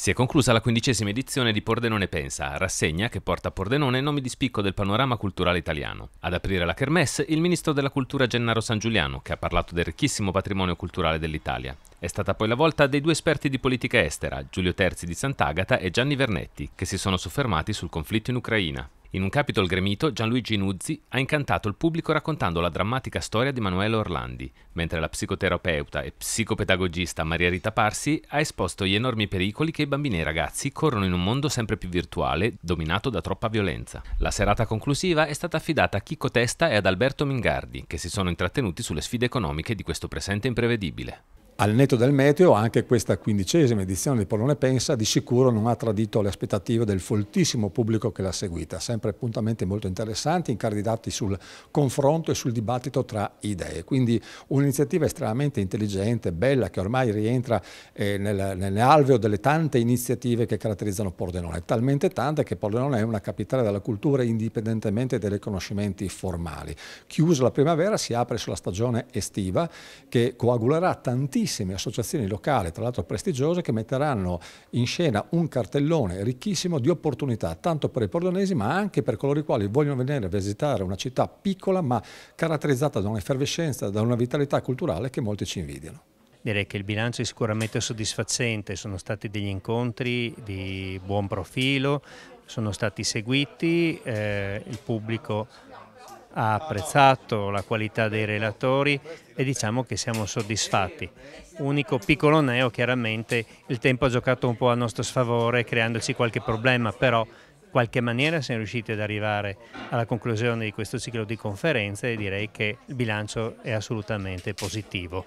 Si è conclusa la quindicesima edizione di Pordenone Pensa, rassegna che porta a Pordenone nomi di spicco del panorama culturale italiano. Ad aprire la kermesse il ministro della cultura Gennaro San Giuliano, che ha parlato del ricchissimo patrimonio culturale dell'Italia. È stata poi la volta dei due esperti di politica estera, Giulio Terzi di Sant'Agata e Gianni Vernetti, che si sono soffermati sul conflitto in Ucraina. In un capitol gremito, Gianluigi Nuzzi ha incantato il pubblico raccontando la drammatica storia di Manuela Orlandi, mentre la psicoterapeuta e psicopedagogista Maria Rita Parsi ha esposto gli enormi pericoli che i bambini e i ragazzi corrono in un mondo sempre più virtuale, dominato da troppa violenza. La serata conclusiva è stata affidata a Chicco Testa e ad Alberto Mingardi, che si sono intrattenuti sulle sfide economiche di questo presente imprevedibile. Al netto del meteo, anche questa quindicesima edizione di Polone Pensa di sicuro non ha tradito le aspettative del foltissimo pubblico che l'ha seguita. Sempre appuntamenti molto interessanti, incardinati sul confronto e sul dibattito tra idee. Quindi un'iniziativa estremamente intelligente, bella, che ormai rientra eh, nel, nell'alveo delle tante iniziative che caratterizzano Pordenone. Talmente tante che Pordenone è una capitale della cultura indipendentemente dai riconoscimenti formali. Chiusa la primavera si apre sulla stagione estiva che coagulerà tantissimo tantissime associazioni locali, tra l'altro prestigiose, che metteranno in scena un cartellone ricchissimo di opportunità, tanto per i pordenesi ma anche per coloro i quali vogliono venire a visitare una città piccola ma caratterizzata da un'effervescenza, da una vitalità culturale che molti ci invidiano. Direi che il bilancio è sicuramente soddisfacente, sono stati degli incontri di buon profilo, sono stati seguiti, eh, il pubblico ha apprezzato la qualità dei relatori e diciamo che siamo soddisfatti. Unico piccolo neo chiaramente il tempo ha giocato un po' a nostro sfavore creandoci qualche problema però in qualche maniera siamo riusciti ad arrivare alla conclusione di questo ciclo di conferenze e direi che il bilancio è assolutamente positivo.